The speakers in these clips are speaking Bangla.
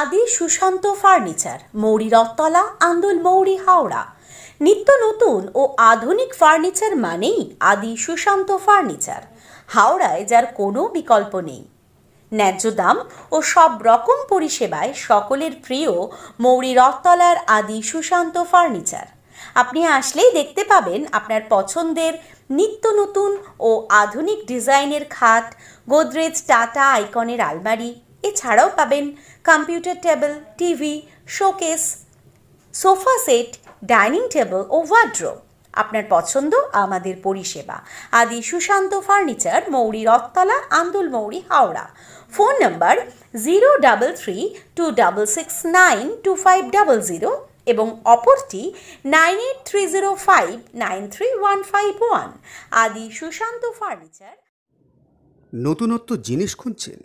আদি সুশান্ত ফার্নিচার মৌরি রথতলা আন্দোল মৌরি হাওড়া নিত্য নতুন ও আধুনিক ফার্নিচার মানেই আদি সুশান্ত ফার্নিচার হাওড়ায় যার কোনো বিকল্প নেই ন্যায্য দাম ও সব রকম পরিষেবায় সকলের প্রিয় মৌরি রথতলার আদি সুশান্ত ফার্নিচার আপনি আসলেই দেখতে পাবেন আপনার পছন্দের নিত্য নতুন ও আধুনিক ডিজাইনের খাট গোদরেজ টাটা আইকনের আলমারি এছাড়াও পাবেন computer table TV showcase sofa set dining table ও ওয়ার্ড্রোব আপনার পছন্দ আমাদের পরিষেবা আদি সুশান্ত ফার্নিচার মৌরি Rathtala Andul Mouri Howrah phone number zero double three two double six nine two five double zero এবং অপরটি nine eight three zero five nine three one five one Adi Sushanta furniture নতুনত্ব জিনিস খুঁজছেন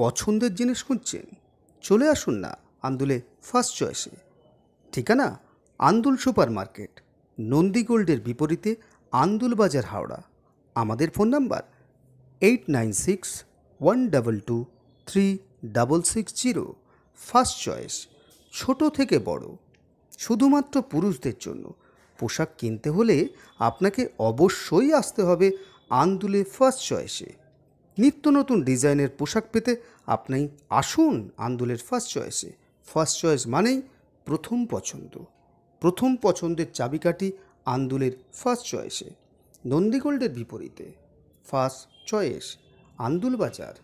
পছন্দের জিনিস খুঁজছেন চলে আসুন না আন্দুলে ফার্স্ট চয়েসে ঠিকানা আন্দুল সুপার মার্কেট নন্দী গোল্ডের বিপরীতে আন্দুল বাজার হাওড়া আমাদের phone number eight nine six one double two three double six zero first choice ছোট থেকে বড় শুধুমাত্র পুরুষদের জন্য পোশাক কিনতে হলে আপনাকে অবশ্যই আসতে হবে আন্দুলে ফার্স্ট চয়েসে নিত্য নতুন ডিজাইনের পোশাক পেতে আপনি আসুন আন্দুলের ফার্স্ট চয়েসে ফার্স্ট চয়েস মানেই প্রথম পছন্দ প্রথম পছন্দের চাবিকাঠি আন্দুলের ফার্স্ট চয়েসে নন্দীগোল্ডের বিপরীতে first choice Andul Bazar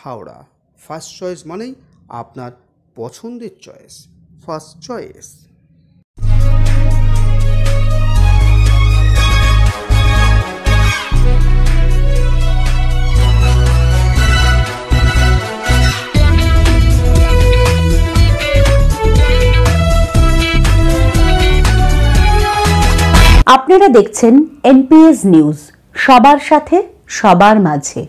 Howrah first choice মানেই আপনার পছন্দের চয়েস ফার্স্ট চয়েস আপনারা দেখছেন এনপিএস নিউজ সবার সাথে সবার মাঝে